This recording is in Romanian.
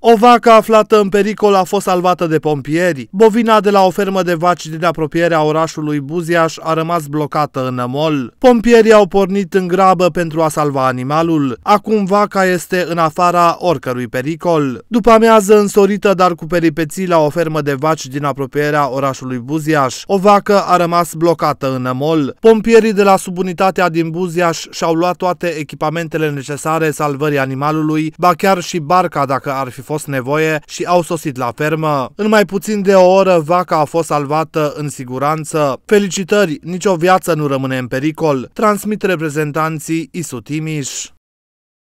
O vacă aflată în pericol a fost salvată de pompieri. Bovina de la o fermă de vaci din apropierea orașului Buziaș a rămas blocată în amol. Pompierii au pornit în grabă pentru a salva animalul. Acum vaca este în afara oricărui pericol. După amiază însorită, dar cu peripeții la o fermă de vaci din apropierea orașului Buziaș, o vacă a rămas blocată în amol. Pompierii de la subunitatea din Buziaș și-au luat toate echipamentele necesare salvării animalului, ba chiar și barca dacă ar fi fost nevoie și au sosit la fermă. În mai puțin de o oră, vaca a fost salvată în siguranță. Felicitări, nicio viață nu rămâne în pericol, transmit reprezentanții Isu Timiș.